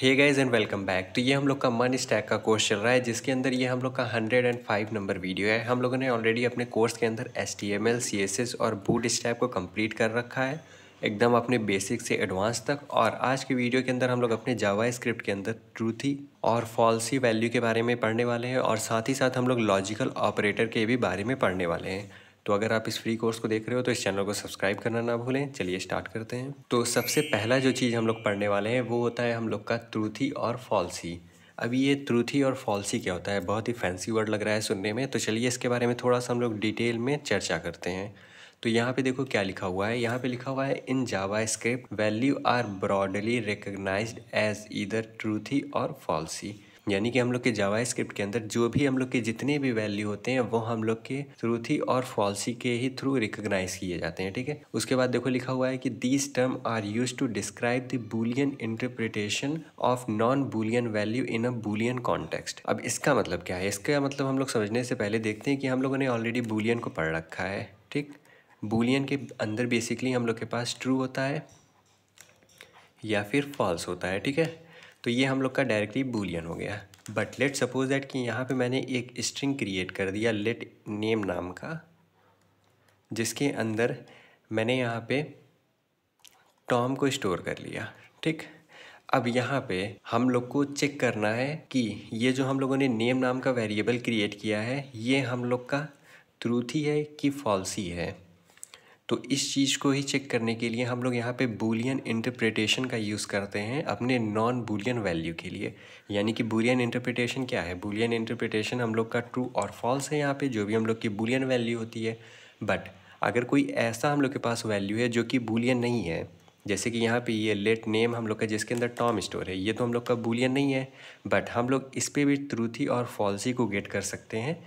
Hey guys and welcome back तो ये हम लोग का मन स्टैक का कोर्स चल रहा है जिसके अंदर ये हम लोग का hundred and five number video है हम लोगों ने ऑलरेडी अपने कोर्स के अंदर S T M L C S S और बूट स्टैप को कंप्लीट कर रखा है एकदम अपने बेसिक से एडवांस तक और आज की वीडियो के अंदर हम लोग अपने जावा स्क्रिप्ट के अंदर ट्रूथी और फॉल्सी वैल्यू के बारे में पढ़ने वाले हैं और साथ ही साथ हम लोग लॉजिकल ऑपरेटर के भी बारे में पढ़ने वाले हैं तो अगर आप इस फ्री कोर्स को देख रहे हो तो इस चैनल को सब्सक्राइब करना ना भूलें चलिए स्टार्ट करते हैं तो सबसे पहला जो चीज़ हम लोग पढ़ने वाले हैं वो होता है हम लोग का त्रुथी और फॉल्सी अब ये त्रुथी और फॉल्सी क्या होता है बहुत ही फैंसी वर्ड लग रहा है सुनने में तो चलिए इसके बारे में थोड़ा सा हम लोग डिटेल में चर्चा करते हैं तो यहाँ पे देखो क्या लिखा हुआ है यहाँ पे लिखा हुआ है in JavaScript values are broadly recognize as either truthy और फॉल्सी यानी कि हम लोग के जावा स्क्रिप्ट के अंदर जो भी हम लोग के जितने भी वैल्यू होते हैं वो हम लोग के थ्रूथी और फॉल्सी के ही थ्रू रिकोगनाइज किए जाते हैं ठीक है उसके बाद देखो लिखा हुआ है कि these term are use to describe the boolean interpretation of non boolean value in a boolean context अब इसका मतलब क्या है इसका मतलब हम लोग समझने से पहले देखते हैं कि हम लोगों ने ऑलरेडी बुलियन को पढ़ रखा है ठीक बुलियन के अंदर बेसिकली हम लोग के पास ट्रू होता है या फिर फॉल्स होता है ठीक है तो ये हम लोग का डायरेक्टली बुलियन हो गया बट लेट सपोज दैट कि यहाँ पे मैंने एक स्ट्रिंग क्रिएट कर दिया लेट नेम नाम का जिसके अंदर मैंने यहाँ पे टॉम को स्टोर कर लिया ठीक अब यहाँ पे हम लोग को चेक करना है कि ये जो हम लोगों ने नेम नाम का वेरिएबल क्रिएट किया है ये हम लोग का ट्रूथ ही है कि फॉल्स ही है तो इस चीज़ को ही चेक करने के लिए हम लोग यहाँ पे बूलियन इंटरप्रिटेशन का यूज़ करते हैं अपने नॉन बूलियन वैल्यू के लिए यानी कि बूलियन इंटरप्रिटेशन क्या है बूलियन इंटरप्रिटेशन हम लोग का ट्रू और फॉल्स है यहाँ पे जो भी हम लोग की बूलियन वैल्यू होती है बट अगर कोई ऐसा हम लोग के पास वैल्यू है जो कि बूलियन नहीं है जैसे कि यहाँ पे ये लेट नेम हम लोग का जिसके अंदर टॉम स्टोर है ये तो हम लोग का बूलियन नहीं है बट हम लोग इस पर भी ट्रूथी और फॉल्सी को गेट कर सकते हैं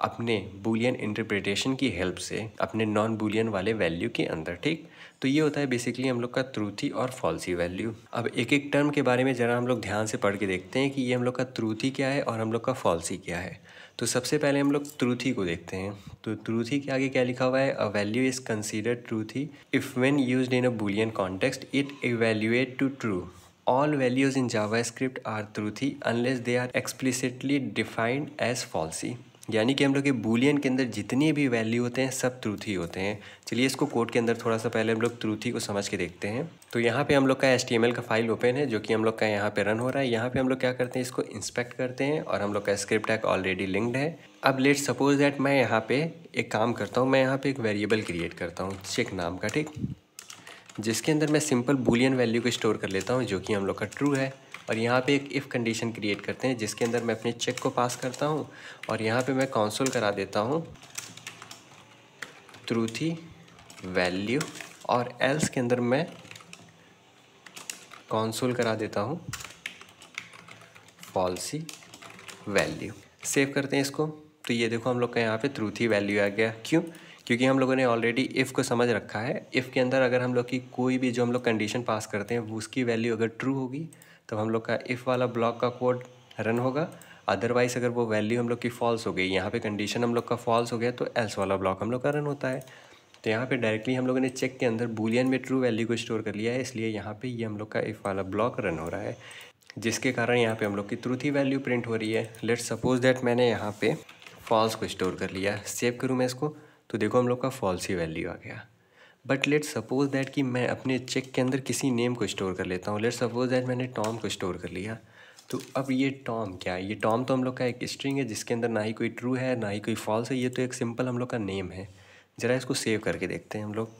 अपने बुलियन इंटरप्रिटेशन की हेल्प से अपने नॉन बुलियन वाले वैल्यू के अंदर ठीक तो ये होता है बेसिकली हम लोग का त्रुथी और फॉल्सी वैल्यू अब एक एक टर्म के बारे में ज़रा हम लोग ध्यान से पढ़ के देखते हैं कि ये हम लोग का त्रुथी क्या है और हम लोग का फॉल्सी क्या है तो सबसे पहले हम लोग त्रुथी को देखते हैं तो त्रुथी के आगे क्या लिखा हुआ है a value is considered truthy if when use in a boolean context it evaluate to true all values in JavaScript are truthy unless they are explicitly defined as falsy यानी कि हम लोग के बुलियन के अंदर जितने भी value होते हैं सब त्रुथी होते हैं चलिए इसको कोड के अंदर थोड़ा सा पहले हम लोग त्रुथी को समझ के देखते हैं तो यहाँ पे हम लोग का एस का फाइल ओपन है जो कि हम लोग का यहाँ पे रन हो रहा है यहाँ पे हम लोग क्या करते हैं इसको इंस्पेक्ट करते हैं और हम लोग का स्क्रिप्ट एक ऑलरेडी लिंक्ड है अब लेट सपोज दैट मैं यहाँ पे एक काम करता हूँ मैं यहाँ पे एक वेरिएबल क्रिएट करता हूँ चेक नाम का ठीक जिसके अंदर मैं सिंपल बुलियन वैल्यू को स्टोर कर लेता हूँ जो कि हम लोग का ट्रू है और यहाँ पे एक इफ़ कंडीशन क्रिएट करते हैं जिसके अंदर मैं अपने चेक को पास करता हूँ और यहाँ पे मैं कॉन्सोल करा देता हूँ ट्रूथी वैल्यू और एल्स के अंदर मैं कॉन्सोल करा देता हूँ फॉल्सी वैल्यू सेव करते हैं इसको तो ये देखो हम लोग का यहाँ पे ट्रूथी वैल्यू आ गया क्यों क्योंकि हम लोगों ने ऑलरेडी इफ़ को समझ रखा है इफ़ के अंदर अगर हम लोग की कोई भी जो हम लोग कंडीशन पास करते हैं उसकी वैल्यू अगर ट्रू होगी तब हम लोग का इफ़ वाला ब्लॉक का कोड रन होगा अदरवाइज़ अगर वो वैल्यू हम लोग की फॉल्स हो गई यहाँ पे कंडीशन हम लोग का फॉल्स हो गया तो एल्स वाला ब्लॉक हम लोग का रन होता है तो यहाँ पे डायरेक्टली हम लोगों ने चेक के अंदर बुलियन में ट्रू वैल्यू को स्टोर कर लिया है इसलिए यहाँ पे ये यह हम लोग का इफ़ वाला ब्लॉक रन हो रहा है जिसके कारण यहाँ पे हम लोग की ही वैल्यू प्रिंट हो रही है लेट सपोज दैट मैंने यहाँ पे फॉल्स को स्टोर कर लिया सेव करूँ मैं इसको तो देखो हम लोग का फॉल्स ही वैल्यू आ गया बट लेट सपोज़ दैट कि मैं अपने चेक के अंदर किसी नेम को स्टोर कर लेता हूँ लेट सपोज़ दैट मैंने टॉम को स्टोर कर लिया तो अब ये टॉम क्या है ये टॉम तो हम लोग का एक स्ट्रिंग है जिसके अंदर ना ही कोई ट्रू है ना ही कोई फॉल्स है ये तो एक सिंपल हम लोग का नेम है ज़रा इसको सेव करके देखते हैं हम लोग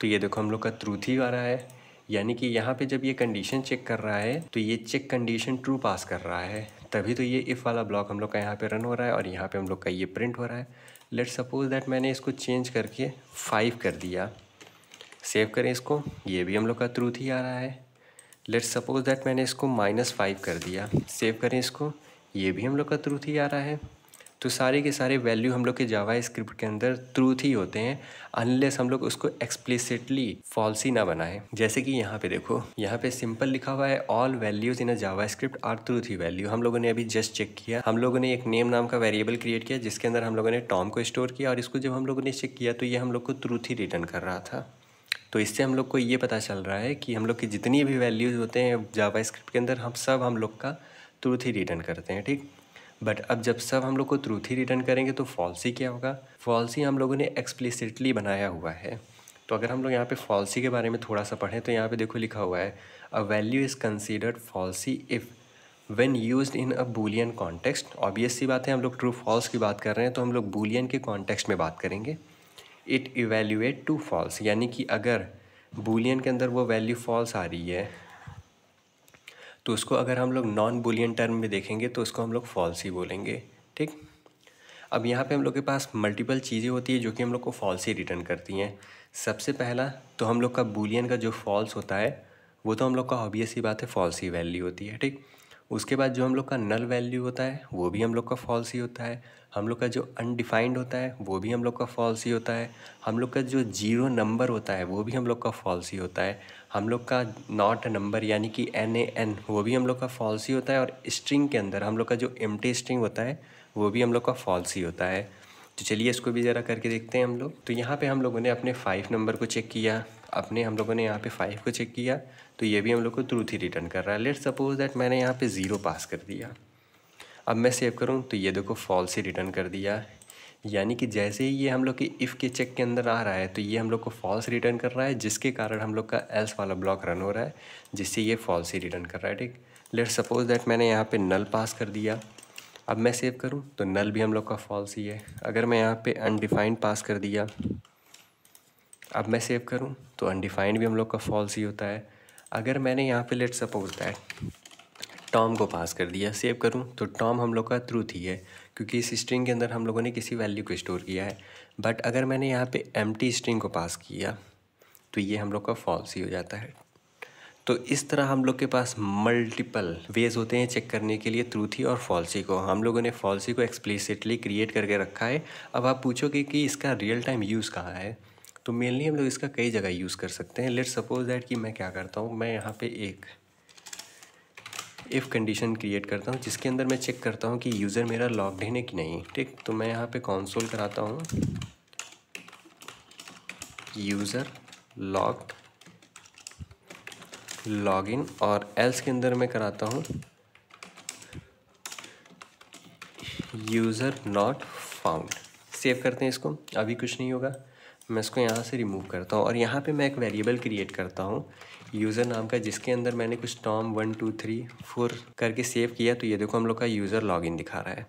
तो ये देखो हम लोग का ट्रूथ ही आ रहा है यानी कि यहाँ पे जब ये कंडीशन चेक कर रहा है तो ये चेक कंडीशन ट्रू पास कर रहा है तभी तो ये इफ़ वाला ब्लॉक हम लोग का यहाँ पे रन हो रहा है और यहाँ पे हम लोग का ये प्रिंट हो रहा है लेट सपोज दैट मैंने इसको चेंज करके फाइव कर दिया सेव करें इसको ये भी हम लोग का ट्रूथ ही आ रहा है लेट्स सपोज दैट मैंने इसको माइनस फाइव कर दिया सेव करें इसको ये भी हम लोग का ट्रूथ ही आ रहा है तो सारे के सारे वैल्यू हम लोग के जावा स्क्रिप्ट के अंदर ट्रूथ ही होते हैं अनलेस हम लोग उसको एक्सप्लिसिटली फॉल्स ही ना बनाए जैसे कि यहाँ पे देखो यहाँ पे सिंपल लिखा हुआ है all values in a JavaScript are truthy value हम लोगों ने अभी जस्ट चेक किया हम लोगों ने एक नेम नाम का वेरिएबल क्रिएट किया जिसके अंदर हम लोगों ने टॉम को स्टोर किया और इसको जब हम लोगों ने चेक किया तो ये हम लोग को ट्रूथ ही रिटर्न कर रहा था तो इससे हम लोग को ये पता चल रहा है कि हम लोग की जितनी भी वैल्यूज़ होते हैं जावा स्क्रिप्ट के अंदर हम सब हम लोग का ट्रूथ ही रिटर्न करते हैं ठीक बट अब जब सब हम लोग को ट्रूथ ही रिटर्न करेंगे तो फॉल्सी क्या होगा फॉल्सी हम लोगों ने एक्सप्लिसिटली बनाया हुआ है तो अगर हम लोग यहाँ पे फॉल्सी के बारे में थोड़ा सा पढ़ें तो यहाँ पे देखो लिखा हुआ है a value is considered falsy if when use in a boolean context obvious सी बात है हम लोग ट्रू फॉल्स की बात कर रहे हैं तो हम लोग बुलियन के कॉन्टेक्स्ट में बात करेंगे इट इवेल्यूएट टू फॉल्स यानी कि अगर बुलियन के अंदर वो वैल्यू फॉल्स आ रही है तो उसको अगर हम लोग नॉन बुलियन टर्म में देखेंगे तो उसको हम लोग फॉल्स ही बोलेंगे ठीक अब यहाँ पे हम लोग के पास मल्टीपल चीज़ें होती है जो कि हम लोग को फॉल्स ही रिटर्न करती हैं सबसे पहला तो हम लोग का बुलियन का जो फॉल्स होता है वो तो हम लोग का ऑबियस ही बात है फॉल्स ही वैल्यू होती है ठीक उसके बाद जो हम लोग का नल वैल्यू होता है वो भी हम लोग का फॉल्स ही होता है हम लोग का जो अनडिफाइंड होता है वो भी हम लोग का फॉल्स ही होता है हम लोग का जो जीरो नंबर होता है वो भी हम लोग का फॉल्स ही होता है हम लोग का नॉट नंबर यानी कि एन ए एन वो भी हम लोग का फॉल्स ही होता है और स्ट्रिंग के अंदर हम लोग का जो एम टी स्ट्रिंग होता है वो भी हम लोग का फॉल्स ही होता है तो चलिए इसको भी ज़रा करके देखते हैं हम लोग तो यहाँ पर हम लोगों ने अपने फाइव नंबर को चेक किया अपने हम लोगों ने यहाँ पे फाइव को चेक किया तो ये भी हम लोग को ट्रू ही रिटर्न कर रहा है लेट सपोज दैट मैंने यहाँ पे ज़ीरो पास कर दिया अब मैं सेव करूँ तो ये देखो फॉल्स ही रिटर्न कर दिया यानी कि जैसे ही ये हम लोग के इफ़ के चेक के अंदर आ रहा है तो ये हम लोग को फॉल्स रिटर्न कर रहा है जिसके कारण हम लोग का एल्स वाला ब्लॉक रन हो रहा है जिससे ये फॉल्स ही रिटर्न कर रहा है ठीक लेट सपोज दैट मैंने यहाँ पर नल पास कर दिया अब मैं सेव करूँ तो नल भी हम लोग का फॉल्स ही है अगर मैं यहाँ पर अनडिफाइंड पास कर दिया अब मैं सेव करूँ तो अनडिफाइंड भी हम लोग का फॉल्स ही होता है अगर मैंने यहाँ पे लेट सपोज दैट टॉम को पास कर दिया सेव करूँ तो टॉम हम लोग का ट्रूथ ही है क्योंकि इस स्ट्रिंग के अंदर हम लोगों ने किसी वैल्यू को स्टोर किया है बट अगर मैंने यहाँ पे एम स्ट्रिंग को पास किया तो ये हम लोग का फॉल्स ही हो जाता है तो इस तरह हम लोग के पास मल्टीपल वेज होते हैं चेक करने के लिए ट्रूथी और फॉल्सी को हम लोगों ने फॉल्सी को एक्सप्लिसिटली क्रिएट करके रखा है अब आप पूछोगे कि इसका रियल टाइम यूज़ कहाँ है तो मेनली हम लोग इसका कई जगह यूज़ कर सकते हैं लेट सपोज दैट कि मैं क्या करता हूँ मैं यहाँ पे एक इफ़ कंडीशन क्रिएट करता हूँ जिसके अंदर मैं चेक करता हूँ कि यूज़र मेरा लॉग है कि नहीं ठीक तो मैं यहाँ पे कॉन्सोल कराता हूँ यूज़र लॉग लॉगिन और एल्स के अंदर मैं कराता हूँ यूज़र नॉट फाउंड सेव करते हैं इसको अभी कुछ नहीं होगा मैं इसको यहाँ से रिमूव करता हूँ और यहाँ पे मैं एक वेरिएबल क्रिएट करता हूँ यूज़र नाम का जिसके अंदर मैंने कुछ Tom one two three four करके सेव किया तो ये देखो हम लोग का यूज़र लॉगिन दिखा रहा है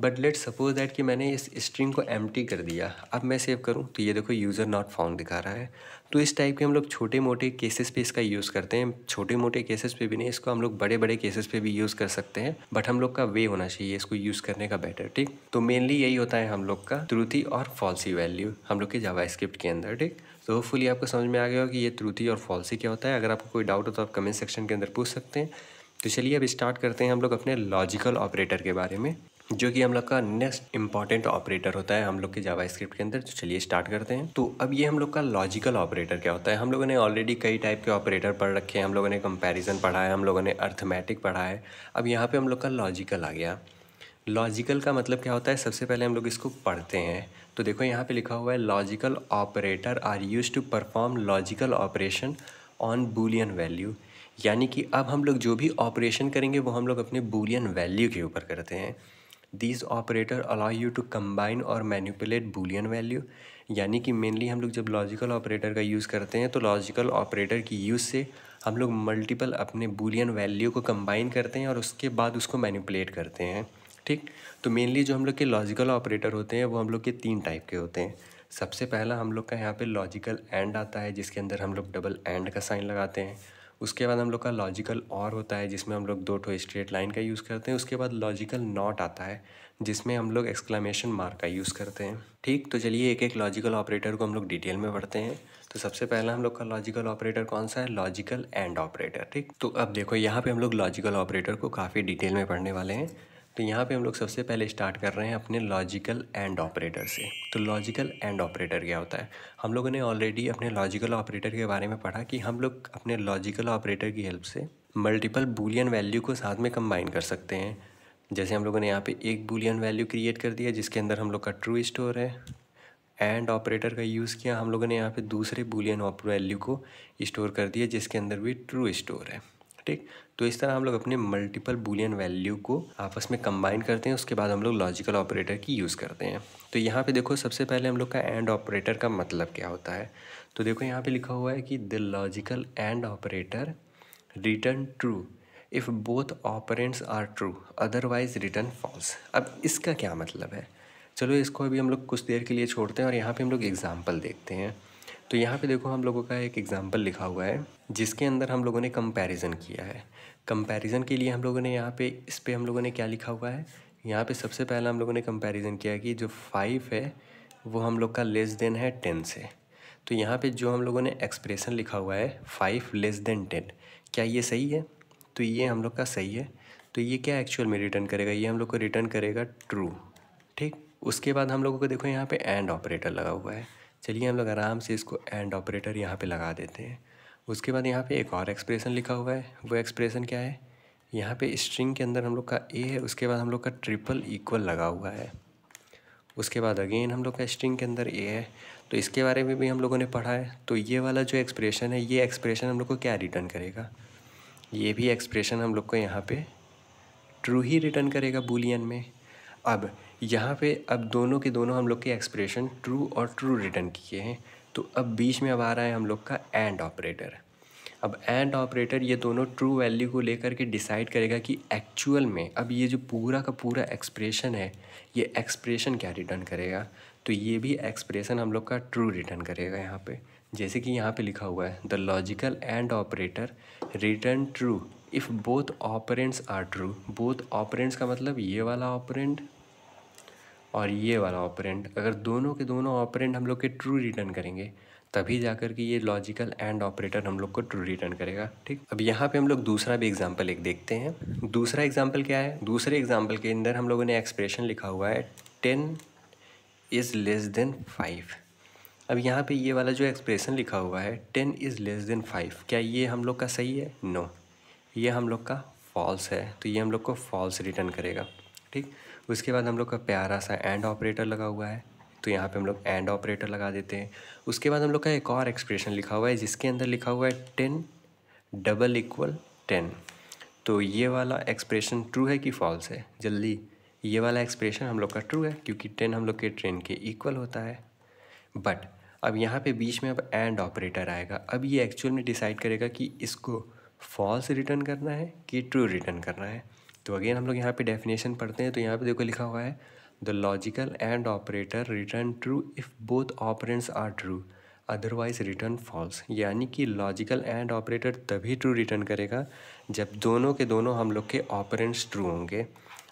बट लेट सपोज दैट कि मैंने इस स्ट्रिंग को एम कर दिया अब मैं सेव करूँ तो ये देखो यूज़र नॉट फाउंड दिखा रहा है तो इस टाइप के हम लोग छोटे मोटे केसेस पे इसका यूज़ करते हैं छोटे मोटे केसेस पे भी नहीं इसको हम लोग बड़े बड़े केसेस पे भी यूज़ कर सकते हैं बट हम लोग का वे होना चाहिए इसको यूज़ करने का बेटर ठीक तो मेनली यही होता है हम लोग का त्रुति और फॉल्सी वैल्यू हम लोग के जावा के अंदर ठीक तो होपफुली आपको समझ में आ गया हो कि ये त्रुति और फॉल्सी क्या होता है अगर आपको कोई डाउट हो तो आप कमेंट सेक्शन के अंदर पूछ सकते हैं तो चलिए अब स्टार्ट करते हैं हम लोग अपने लॉजिकल ऑपरेटर के बारे में जो कि हम लोग का नेक्स्ट इंपॉर्टेंट ऑपरेटर होता है हम लोग के जावा स्क्रिप्ट के अंदर तो चलिए स्टार्ट करते हैं तो अब ये हम लोग का लॉजिकल ऑपरेटर क्या होता है हम लोगों ने ऑलरेडी कई टाइप के ऑपरेटर पढ़ रखे हैं हम लोगों ने कंपैरिजन पढ़ा है हम लोगों ने अर्थमेटिक पढ़ा है अब यहाँ पर हम लोग का लॉजिकल आ गया लॉजिकल का मतलब क्या होता है सबसे पहले हम लोग इसको पढ़ते हैं तो देखो यहाँ पर लिखा हुआ है logical operator are use to perform logical operation on boolean value यानी कि अब हम लोग जो भी ऑपरेशन करेंगे वो हम लोग अपने बुलियन वैल्यू के ऊपर करते हैं these operator allow you to combine और manipulate boolean वैल्यू यानी कि मेनली हम लोग जब लॉजिकल ऑपरेटर का यूज़ करते हैं तो लॉजिकल ऑपरेटर की यूज़ से हम लोग मल्टीपल अपने बूलियन वैल्यू को कंबाइन करते हैं और उसके बाद उसको मैनिपुलेट करते हैं ठीक तो मेनली जो हम लोग के लॉजिकल ऑपरेटर होते हैं वो हम लोग के तीन टाइप के होते हैं सबसे पहला हम लोग का यहाँ पे लॉजिकल एंड आता है जिसके अंदर हम लोग डबल एंड का साइन लगाते हैं उसके बाद हम लोग का लॉजिकल और होता है जिसमें हम लोग दो ठो स्ट्रेट लाइन का यूज़ करते हैं उसके बाद लॉजिकल नॉट आता है जिसमें हम लोग एक्सक्लामेशन मार्क का यूज़ करते हैं ठीक तो चलिए एक एक लॉजिकल ऑपरेटर को हम लोग डिटेल में पढ़ते हैं तो सबसे पहला हम लोग का लॉजिकल ऑपरेटर कौन सा है लॉजिकल एंड ऑपरेटर ठीक तो अब देखो यहाँ पे हम लोग लॉजिकल ऑपरेटर को काफ़ी डिटेल में पढ़ने वाले हैं तो यहाँ पे हम लोग सबसे पहले स्टार्ट कर रहे हैं अपने लॉजिकल एंड ऑपरेटर से तो लॉजिकल एंड ऑपरेटर क्या होता है हम लोगों ने ऑलरेडी अपने लॉजिकल ऑपरेटर के बारे में पढ़ा कि हम लोग अपने लॉजिकल ऑपरेटर की हेल्प से मल्टीपल बुलियन वैल्यू को साथ में कंबाइन कर सकते हैं जैसे हम लोगों ने यहाँ पे एक बुलियन वैल्यू क्रिएट कर दिया जिसके अंदर हम लोग का ट्रू स्टोर है एंड ऑपरेटर का यूज़ किया हम लोगों ने यहाँ पे दूसरे बुलियन वैल्यू को स्टोर कर दिया जिसके अंदर भी ट्रू स्टोर है ठीक तो इस तरह हम लोग अपने मल्टीपल बुलियन वैल्यू को आपस में कंबाइन करते हैं उसके बाद हम लोग लॉजिकल ऑपरेटर की यूज़ करते हैं तो यहाँ पे देखो सबसे पहले हम लोग का एंड ऑपरेटर का मतलब क्या होता है तो देखो यहाँ पे लिखा हुआ है कि the logical and operator return true if both operands are true otherwise return false अब इसका क्या मतलब है चलो इसको अभी हम लोग कुछ देर के लिए छोड़ते हैं और यहाँ पर हम लोग एग्ज़ाम्पल देखते हैं तो यहाँ पे देखो हम लोगों का एक एग्ज़ाम्पल लिखा हुआ है जिसके अंदर हम लोगों ने कंपैरिजन किया है कंपैरिजन के लिए हम लोगों ने यहाँ पे इस पर हम लोगों ने क्या लिखा हुआ है यहाँ पे सबसे पहला हम लोगों ने कंपैरिजन किया कि जो फाइव है वो हम लोग का लेस देन है टेन से तो यहाँ पर जो हम लोगों ने एक्सप्रेशन लिखा हुआ है फाइव लेस देन टेन क्या ये सही है तो ये हम लोग का सही है तो ये क्या एक्चुअल में रिटर्न करेगा ये हम लोग को रिटर्न करेगा ट्रू ठीक उसके बाद हम लोगों को देखो यहाँ पे एंड ऑपरेटर लगा हुआ है चलिए हम लोग आराम से इसको एंड ऑपरेटर यहाँ पे लगा देते हैं उसके बाद यहाँ पे एक और एक्सप्रेशन लिखा हुआ है वो एक्सप्रेशन क्या है यहाँ पे स्ट्रिंग के अंदर हम लोग का ए है उसके बाद हम लोग का ट्रिपल इक्वल लगा हुआ है उसके बाद अगेन हम लोग का स्ट्रिंग के अंदर ए है तो इसके बारे में भी हम लोगों ने पढ़ा है तो ये वाला जो एक्सप्रेशन है ये एक्सप्रेशन हम लोग को क्या रिटर्न करेगा ये भी एक्सप्रेशन हम लोग को यहाँ पर ट्रू ही रिटर्न करेगा बुलियन में अब यहाँ पे अब दोनों के दोनों हम लोग के एक्सप्रेशन ट्रू और ट्रू रिटर्न किए हैं तो अब बीच में अब आ रहा है हम लोग का एंड ऑपरेटर अब एंड ऑपरेटर ये दोनों ट्रू वैल्यू को लेकर के डिसाइड करेगा कि एक्चुअल में अब ये जो पूरा का पूरा एक्सप्रेशन है ये एक्सप्रेशन क्या रिटर्न करेगा तो ये भी एक्सप्रेशन हम लोग का ट्रू रिटर्न करेगा यहाँ पे जैसे कि यहाँ पे लिखा हुआ है the logical and operator return true if both operands are true both operands का मतलब ये वाला ऑपरेंट और ये वाला ऑपरेंट अगर दोनों के दोनों ऑपरेंट हम लोग के ट्रू रिटर्न करेंगे तभी जाकर के ये लॉजिकल एंड ऑपरेटर हम लोग को ट्रू रिटर्न करेगा ठीक अब यहाँ पे हम लोग दूसरा भी एग्जाम्पल एक देखते हैं दूसरा एग्जाम्पल क्या है दूसरे एग्जाम्पल के अंदर हम लोगों ने एक्सप्रेशन लिखा हुआ है ten is less than five अब यहाँ पे ये वाला जो एक्सप्रेशन लिखा हुआ है ten is less than five क्या ये हम लोग का सही है नो no. ये हम लोग का फॉल्स है तो ये हम लोग को फॉल्स रिटर्न करेगा ठीक उसके बाद हम लोग का प्यारा सा एंड ऑपरेटर लगा हुआ है तो यहाँ पे हम लोग एंड ऑपरेटर लगा देते हैं उसके बाद हम लोग का एक और एक्सप्रेशन लिखा हुआ है जिसके अंदर लिखा हुआ है टेन डबल इक्वल टेन तो ये वाला एक्सप्रेशन ट्रू है कि फॉल्स है जल्दी ये वाला एक्सप्रेशन हम लोग का ट्रू है क्योंकि टेन हम लोग के ट्रेन के इक्वल होता है बट अब यहाँ पे बीच में अब एंड ऑपरेटर आएगा अब ये एक्चुअल में डिसाइड करेगा कि इसको फॉल्स रिटर्न करना है कि ट्रू रिटर्न करना है तो अगेन हम लोग यहाँ पे डेफिनेशन पढ़ते हैं तो यहाँ पे देखो लिखा हुआ है the logical and operator return true if both operands are true otherwise return false यानी कि लॉजिकल एंड ऑपरेटर तभी ट्रू रिटर्न करेगा जब दोनों के दोनों हम लोग के ऑपरेंट्स ट्रू होंगे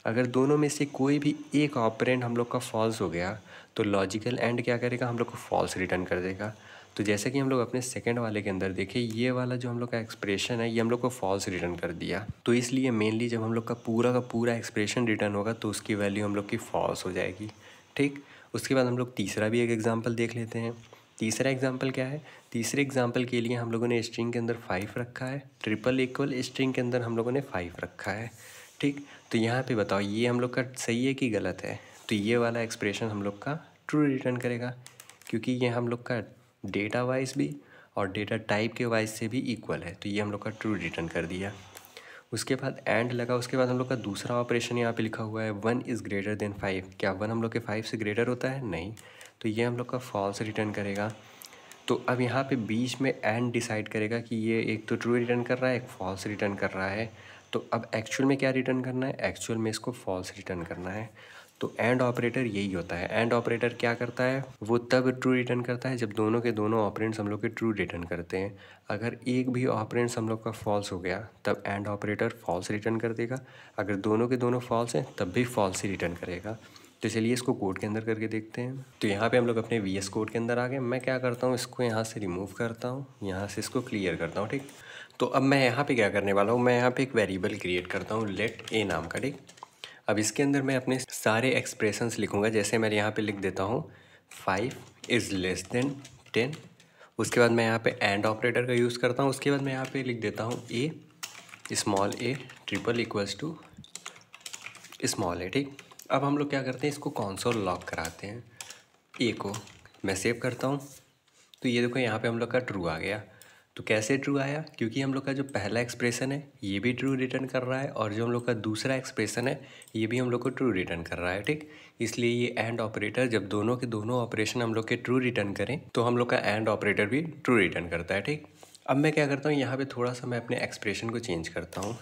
अगर दोनों में से कोई भी एक ऑपरेंट हम लोग का फॉल्स हो गया तो लॉजिकल एंड क्या करेगा हम लोग को फॉल्स रिटर्न कर देगा तो जैसे कि हम लोग अपने सेकेंड वाले के अंदर देखें ये वाला जो हम लोग का एक्सप्रेशन है ये हम लोग को फॉल्स रिटर्न कर दिया तो इसलिए मेनली जब हम लोग का पूरा का पूरा एक्सप्रेशन रिटर्न होगा तो उसकी वैल्यू हम लोग की फॉल्स हो जाएगी ठीक उसके बाद हम लोग तीसरा भी एक एग्ज़ाम्पल देख लेते हैं तीसरा एग्जाम्पल क्या है तीसरे एग्जाम्पल के लिए हम लोगों ने स्ट्रिंग के अंदर फाइव रखा है ट्रिपल इक्वल स्ट्रिंग के अंदर हम लोगों ने फाइव रखा है ठीक तो यहाँ पे बताओ ये हम लोग का सही है कि गलत है तो ये वाला एक्सप्रेशन हम लोग का ट्रू रिटर्न करेगा क्योंकि ये हम लोग का डेटा वाइज भी और डेटा टाइप के वाइज से भी इक्वल है तो ये हम लोग का ट्रू रिटर्न कर दिया उसके बाद एंड लगा उसके बाद हम लोग का दूसरा ऑपरेशन यहाँ पे लिखा हुआ है one is greater than five क्या वन हम लोग के फाइव से ग्रेटर होता है नहीं तो ये हम लोग का फॉल्स रिटर्न करेगा तो अब यहाँ पे बीच में एंड डिसाइड करेगा कि ये एक तो ट्रू रिटर्न कर रहा है एक फॉल्स रिटर्न कर रहा है तो अब एक्चुअल में क्या रिटर्न करना है एक्चुअल में इसको फॉल्स रिटर्न करना है तो एंड ऑपरेटर यही होता है एंड ऑपरेटर क्या करता है वो तब ट्रू रिटर्न करता है जब दोनों के दोनों ऑपरेंट्स हम लोग के ट्रू रिटर्न करते हैं अगर एक भी ऑपरेंट्स हम लोग का फॉल्स हो गया तब एंड ऑपरेटर फॉल्स रिटर्न कर देगा अगर दोनों के दोनों फॉल्स हैं तब भी फॉल्स ही रिटर्न करेगा तो चलिए इसको कोड के अंदर करके देखते हैं तो यहाँ पे हम लोग अपने वी एस कोड के अंदर आ गए मैं क्या करता हूँ इसको यहाँ से रिमूव करता हूँ यहाँ से इसको क्लियर करता हूँ ठीक तो अब मैं यहाँ पे क्या करने वाला हूँ मैं यहाँ पे एक वेरिएबल क्रिएट करता हूँ लेट ए नाम का ठीक अब इसके अंदर मैं अपने सारे एक्सप्रेशंस लिखूँगा जैसे मैं यहाँ पे लिख देता हूँ five is less than ten उसके बाद मैं यहाँ पे एंड ऑपरेटर का यूज़ करता हूँ उसके बाद मैं यहाँ पे लिख देता हूँ A small A triple equals to small A ठीक अब हम लोग क्या करते हैं इसको कौनसोल लॉक कराते हैं ए को मैं सेव करता हूँ तो ये देखो यहाँ पे हम लोग का ट्रू आ गया तो कैसे ट्रू आया क्योंकि हम लोग का जो पहला एक्सप्रेशन है ये भी ट्रू रिटर्न कर रहा है और जो हम लोग का दूसरा एक्सप्रेशन है ये भी हम लोग को ट्रू रिटर्न कर रहा है ठीक इसलिए ये एंड ऑपरेटर जब दोनों के दोनों ऑपरेशन हम लोग के ट्रू रिटर्न करें तो हम लोग का एंड ऑपरेटर भी ट्रू रिटर्न करता है ठीक अब मैं क्या करता हूँ यहाँ पर थोड़ा सा मैं अपने एक्सप्रेशन को चेंज करता हूँ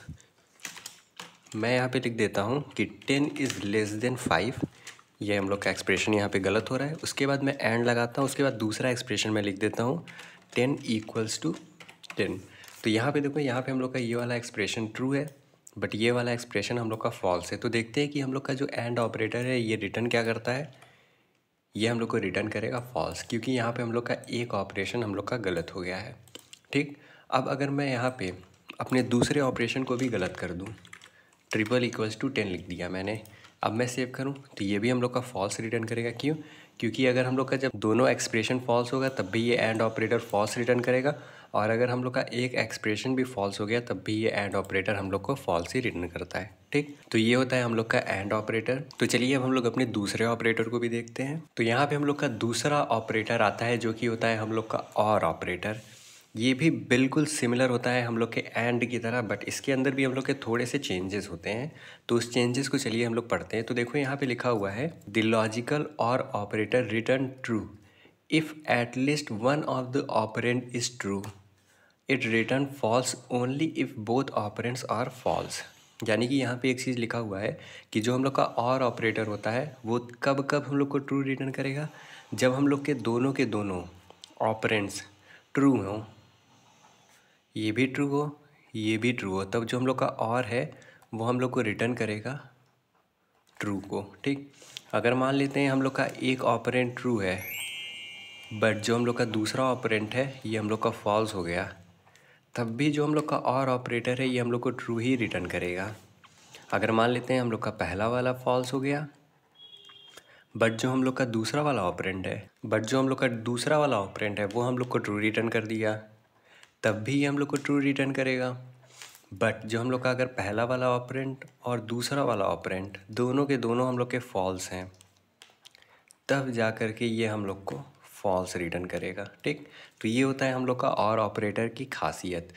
मैं यहाँ पर लिख देता हूँ कि ten is less than five ये हम लोग का एक्सप्रेशन यहाँ पर गलत हो रहा है उसके बाद मैं एंड लगाता हूँ उसके बाद दूसरा एक्सप्रेशन मैं लिख देता हूँ टेन इक्वल्स टू टेन तो यहाँ पे देखो यहाँ पे हम लोग का ये वाला एक्सप्रेशन ट्रू है बट ये वाला एक्सप्रेशन हम लोग का फॉल्स है तो देखते हैं कि हम लोग का जो एंड ऑपरेटर है ये रिटर्न क्या करता है ये हम लोग को रिटर्न करेगा फॉल्स क्योंकि यहाँ पे हम लोग का एक ऑपरेशन हम लोग का गलत हो गया है ठीक अब अगर मैं यहाँ पे अपने दूसरे ऑपरेशन को भी गलत कर दूँ ट्रिपल इक्वल्स टू टेन लिख दिया मैंने अब मैं सेव करूँ तो ये भी हम लोग का फॉल्स रिटर्न करेगा क्यों क्योंकि अगर हम लोग का जब दोनों एक्सप्रेशन फॉल्स होगा तब भी ये एंड ऑपरेटर फॉल्स रिटर्न करेगा और अगर हम लोग का एक एक्सप्रेशन भी फॉल्स हो गया तब भी ये एंड ऑपरेटर हम लोग को फॉल्स ही रिटर्न करता है ठीक तो ये होता है हम लोग का एंड ऑपरेटर तो चलिए अब हम लोग अपने दूसरे ऑपरेटर को भी देखते हैं तो यहाँ पे हम लोग का दूसरा ऑपरेटर आता है जो कि होता है हम लोग का और ऑपरेटर ये भी बिल्कुल सिमिलर होता है हम लोग के एंड की तरह बट इसके अंदर भी हम लोग के थोड़े से चेंजेस होते हैं तो उस चेंजेस को चलिए हम लोग पढ़ते हैं तो देखो यहाँ पे लिखा हुआ है the logical or operator return true if at least one of the operand is true it return false only if both operands are false यानी कि यहाँ पे एक चीज़ लिखा हुआ है कि जो हम लोग का और ऑपरेटर होता है वो कब कब हम लोग को ट्रू रिटर्न करेगा जब हम लोग के दोनों के दोनों ऑपरेंट्स ट्रू हों ये भी ट्रू हो ये भी ट्रू हो तब जो हम लोग का और है वो हम लोग को रिटर्न करेगा ट्रू को ठीक अगर मान लेते हैं हम लोग का एक ऑपरेंट ट्रू है बट जो हम लोग का दूसरा ऑपरेंट है ये हम लोग का फॉल्स हो गया तब भी जो हम लोग का और ऑपरेटर है ये हम लोग को ट्रू ही रिटर्न करेगा अगर मान लेते हैं हम लोग का पहला वाला फॉल्स हो गया बट जो हम लोग का दूसरा वाला ऑपरेंट है बट जो हम लोग का दूसरा वाला ऑपरेंट है वो हम लोग को ट्रू रिटर्न कर दिया तब भी ये हम लोग को ट्रू रिटर्न करेगा बट जो हम लोग का अगर पहला वाला ऑपरेंट और दूसरा वाला ऑपरेंट दोनों के दोनों हम लोग के फॉल्स हैं तब जा कर के ये हम लोग को फॉल्स रिटर्न करेगा ठीक तो ये होता है हम लोग का और ऑपरेटर की खासियत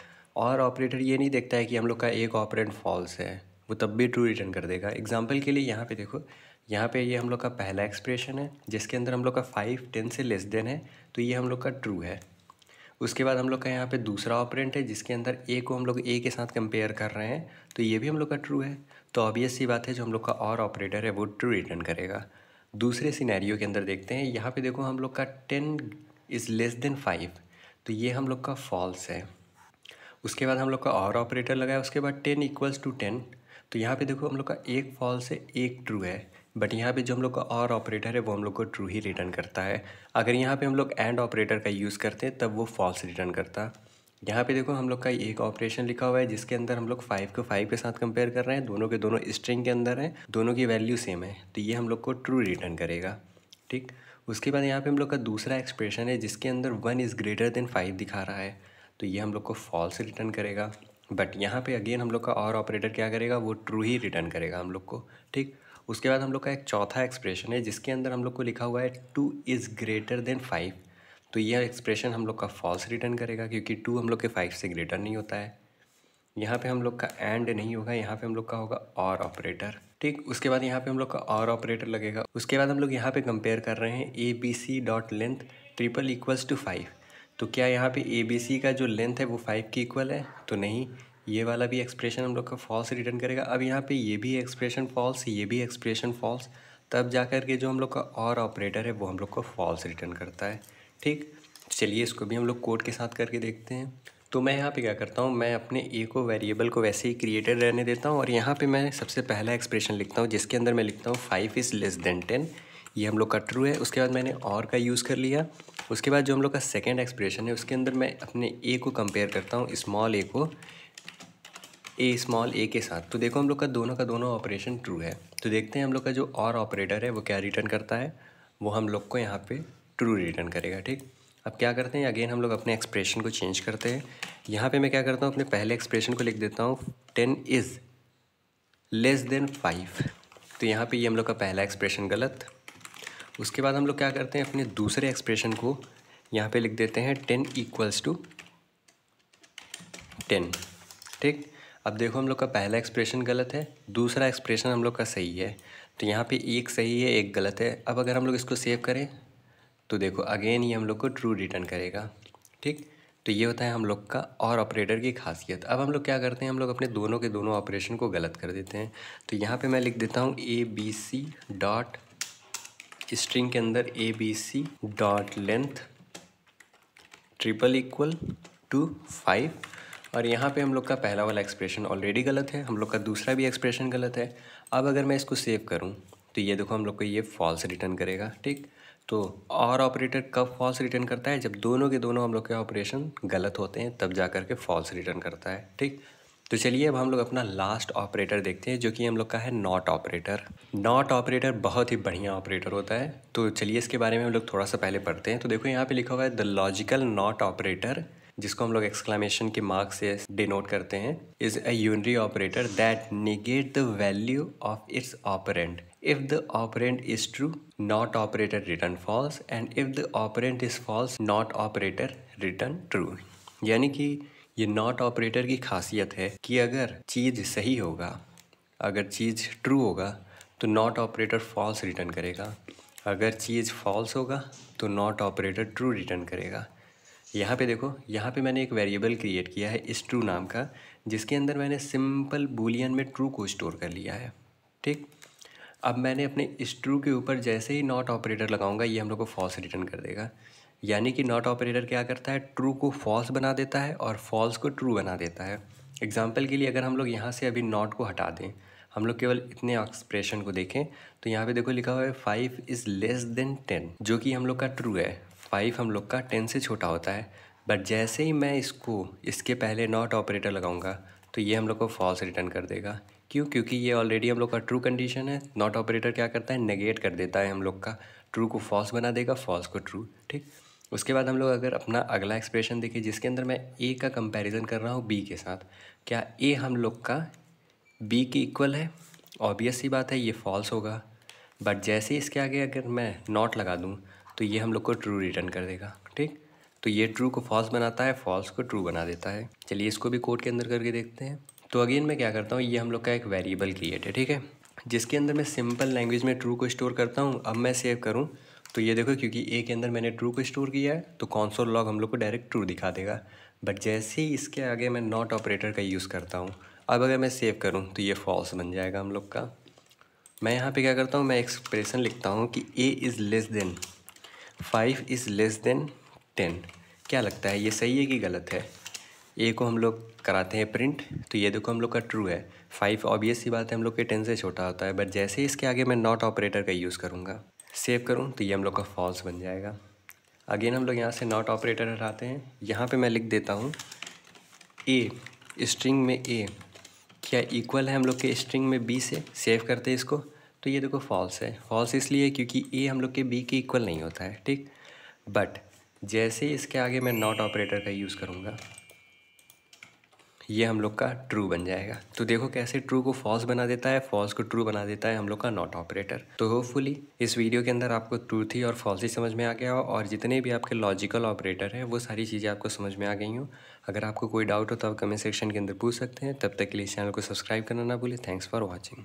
और ऑपरेटर ये नहीं देखता है कि हम लोग का एक ऑपरेंट फॉल्स है वो तब भी ट्रू रिटर्न कर देगा एग्जाम्पल के लिए यहाँ पे देखो यहाँ पे ये हम लोग का पहला एक्सप्रेशन है जिसके अंदर हम लोग का फाइव टेन से लेस देन है तो ये हम लोग का ट्रू है उसके बाद हम लोग का यहाँ पे दूसरा ऑपरेंट है जिसके अंदर ए को हम लोग ए के साथ कंपेयर कर रहे हैं तो ये भी हम लोग का ट्रू है तो ऑबियस सी बात है जो हम लोग का और ऑपरेटर है वो ट्रू रिटर्न करेगा दूसरे सिनेरियो के अंदर देखते हैं यहाँ पे देखो हम लोग का ten is less than five तो ये हम लोग का फॉल्स है उसके बाद हम लोग का और ऑपरेटर लगाया उसके बाद टेन इक्वल्स टू टेन तो यहाँ पे देखो हम लोग का एक फॉल्स है एक ट्रू है बट यहाँ पे जो हम लोग का और ऑपरेटर है वो हम लोग को ट्रू ही रिटर्न करता है अगर यहाँ पे हम लोग एंड ऑपरेटर का यूज़ करते हैं तब वो फॉल्स रिटर्न करता है यहाँ पे देखो हम लोग का एक ऑपरेशन लिखा हुआ है जिसके अंदर हम लोग फाइव को फाइव के साथ कंपेयर कर रहे हैं दोनों के दोनों स्ट्रिंग के अंदर हैं दोनों की वैल्यू सेम है तो ये हम लोग को ट्रू रिटर्न करेगा ठीक उसके बाद यहाँ पे हम लोग का दूसरा एक्सप्रेशन है जिसके अंदर one is greater than five दिखा रहा है तो ये हम लोग को फॉल्स रिटर्न करेगा बट यहाँ पे अगेन हम लोग का और ऑपरेटर क्या करेगा वो ट्रू ही रिटर्न करेगा हम लोग को ठीक उसके बाद हम लोग का एक चौथा एक्सप्रेशन है जिसके अंदर हम लोग को लिखा हुआ है two is greater than five तो यह एक्सप्रेशन हम लोग का फॉल्स रिटर्न करेगा क्योंकि टू हम लोग के फाइव से ग्रेटर नहीं होता है यहाँ पे हम लोग का एंड नहीं होगा यहाँ पे हम लोग का होगा और ऑपरेटर ठीक उसके बाद यहाँ पे हम लोग का और ऑपरेटर लगेगा उसके बाद हम लोग यहाँ पे कंपेयर कर रहे हैं A B C dot length triple equals to five तो क्या यहाँ पे ए बी सी का जो लेंथ है वो फाइव की इक्वल है तो नहीं ये वाला भी एक्सप्रेशन हम लोग का फॉल्स रिटर्न करेगा अब यहाँ पर ये भी एक्सप्रेशन फॉल्स ये भी एक्सप्रेशन फॉल्स तब जा कर के जो हम लोग का और ऑपरेटर है वो हम लोग को फॉल्स रिटर्न करता है ठीक चलिए इसको भी हम लोग कोड के साथ करके देखते हैं तो मैं यहाँ पे क्या करता हूँ मैं अपने ए को वेरिएबल को वैसे ही क्रिएटेड रहने देता हूँ और यहाँ पे मैं सबसे पहला एक्सप्रेशन लिखता हूँ जिसके अंदर मैं लिखता हूँ five is less than ten ये हम लोग का ट्रू है उसके बाद मैंने और का यूज़ कर लिया उसके बाद जो हम लोग का सेकेंड एक्सप्रेशन है उसके अंदर मैं अपने ए को कंपेयर करता हूँ स्मॉल ए को ए स्मॉल ए के साथ तो देखो हम लोग का दोनों का दोनों ऑपरेशन ट्रू है तो देखते हैं हम लोग का जो और ऑपरेटर है वो क्या रिटर्न करता है वो हम लोग को यहाँ पे ट्रू रिटर्न करेगा ठीक अब क्या करते हैं अगेन हम लोग अपने एक्सप्रेशन को चेंज करते हैं यहाँ पे मैं क्या करता हूँ अपने पहले एक्सप्रेशन को लिख देता हूँ ten is less than five तो यहाँ पे ये हम लोग का पहला एक्सप्रेशन गलत उसके बाद हम लोग क्या करते हैं अपने दूसरे एक्सप्रेशन को यहाँ पे लिख देते हैं टेन इक्वल्स टू टेन ठीक अब देखो हम लोग का पहला एक्सप्रेशन गलत है दूसरा एक्सप्रेशन हम लोग का सही है तो यहाँ पे एक सही है एक गलत है अब अगर हम लोग इसको सेव करें तो देखो अगेन ये हम लोग को ट्रू रिटर्न करेगा ठीक तो ये होता है हम लोग का और ऑपरेटर की खासियत अब हम लोग क्या करते हैं हम लोग अपने दोनों के दोनों ऑपरेशन को गलत कर देते हैं तो यहाँ पे मैं लिख देता हूँ A B C dot string के अंदर A B C dot length triple equal to five और यहाँ पे हम लोग का पहला वाला एक्सप्रेशन ऑलरेडी गलत है हम लोग का दूसरा भी एक्सप्रेशन गलत है अब अगर मैं इसको सेव करूँ तो ये देखो हम लोग को ये फॉल्स रिटर्न करेगा ठीक तो और ऑपरेटर कब फॉल्स रिटर्न करता है जब दोनों के दोनों हम लोग के ऑपरेशन गलत होते हैं तब जा कर के फॉल्स रिटर्न करता है ठीक तो चलिए अब हम लोग अपना लास्ट ऑपरेटर देखते हैं जो कि हम लोग का है नॉट ऑपरेटर नॉट ऑपरेटर बहुत ही बढ़िया ऑपरेटर होता है तो चलिए इसके बारे में हम लोग थोड़ा सा पहले पढ़ते हैं तो देखो यहाँ पे लिखा हुआ है द लॉजिकल नॉट ऑपरेटर जिसको हम लोग एक्सक्लामेशन के मार्क्स से डिनोट करते हैं is a unary operator that negate the value of its operand if the operand is true not operator return false and if the operand is false not operator return true यानी कि ये not operator की खासियत है कि अगर चीज़ सही होगा अगर चीज़ true होगा तो not operator false return करेगा अगर चीज़ false होगा तो not operator true return करेगा यहाँ पे देखो यहाँ पे मैंने एक वेरिएबल क्रिएट किया है इस ट्रू नाम का जिसके अंदर मैंने सिंपल बुलियन में ट्रू को स्टोर कर लिया है ठीक अब मैंने अपने स्ट्रू के ऊपर जैसे ही नॉट ऑपरेटर लगाऊंगा ये हम लोग को फॉल्स रिटर्न कर देगा यानी कि नॉट ऑपरेटर क्या करता है ट्रू को फॉल्स बना देता है और फॉल्स को ट्रू बना देता है एग्जाम्पल के लिए अगर हम लोग यहाँ से अभी नॉट को हटा दें हम लोग केवल इतने एक्सप्रेशन को देखें तो यहाँ पे देखो लिखा हुआ है five is less than ten जो कि हम लोग का ट्रू है फाइव हम लोग का टेन से छोटा होता है बट जैसे ही मैं इसको इसके पहले नॉट ऑपरेटर लगाऊंगा तो ये हम लोग को फॉल्स रिटर्न कर देगा क्यों क्योंकि ये ऑलरेडी हम लोग का ट्रू कंडीशन है नॉट ऑपरेटर क्या करता है नेगेट कर देता है हम लोग का ट्रू को फॉल्स बना देगा फॉल्स को ट्रू ठीक उसके बाद हम लोग अगर अपना अगला एक्सप्रेशन देखें जिसके अंदर मैं ए का कंपैरिजन कर रहा हूँ बी के साथ क्या ए हम लोग का बी के इक्वल है ऑब्वियस सी बात है ये फॉल्स होगा बट जैसे इसके आगे अगर मैं नॉट लगा दूँ तो ये हम लोग को ट्रू रिटर्न कर देगा ठीक तो ये ट्रू को फॉल्स बनाता है फॉल्स को ट्रू बना देता है चलिए इसको भी कोड के अंदर करके देखते हैं तो अगेन मैं क्या करता हूँ ये हम लोग का एक वेरिएबल क्रिएट है ठीक है जिसके अंदर मैं सिंपल लैंग्वेज में ट्रू को स्टोर करता हूँ अब मैं सेव करूँ तो ये देखो क्योंकि ए के अंदर मैंने ट्रू को स्टोर किया है तो कॉन्सोल लॉग हम लोग को डायरेक्ट ट्रू दिखा देगा बट जैसे ही इसके आगे मैं नॉट ऑपरेटर का यूज़ करता हूँ अब अगर मैं सेव करूँ तो ये फॉल्स बन जाएगा हम लोग का मैं यहाँ पे क्या करता हूँ मैं एक्सप्रेशन लिखता हूँ कि A is less than five is less than ten क्या लगता है ये सही है कि गलत है ए को हम लोग कराते हैं प्रिंट तो ये देखो हम लोग का ट्रू है फाइव ऑब्वियस सी बात है हम लोग के टेन से छोटा होता है बट जैसे ही इसके आगे मैं नॉट ऑपरेटर का यूज़ करूँगा सेव करूँ तो ये हम लोग का फॉल्स बन जाएगा अगेन हम लोग यहाँ से नॉट ऑपरेटर हटाते हैं यहाँ पे मैं लिख देता हूँ ए स्ट्रिंग में ए क्या इक्वल है हम लोग के स्ट्रिंग में बी से सेव करते हैं इसको तो ये देखो फॉल्स है फॉल्स इसलिए क्योंकि ए हम लोग के बी के इक्वल नहीं होता है ठीक बट जैसे इसके आगे मैं नॉट ऑपरेटर का यूज़ करूँगा ये हम लोग का ट्रू बन जाएगा तो देखो कैसे ट्रू को फॉल्स बना देता है फॉल्स को ट्रू बना देता है हम लोग का नॉट ऑपरेटर तो होपफुली इस वीडियो के अंदर आपको ट्रू थी और फॉल्स ही समझ में आ गया हो और जितने भी आपके लॉजिकल ऑपरेटर हैं वो सारी चीज़ें आपको समझ में आ गई हूँ अगर आपको कोई डाउट हो तो आप कमेंट सेक्शन के अंदर पूछ सकते हैं तब तक के लिए इस चैनल को सब्सक्राइब करना ना भूलें थैंक्स फॉर वॉचिंग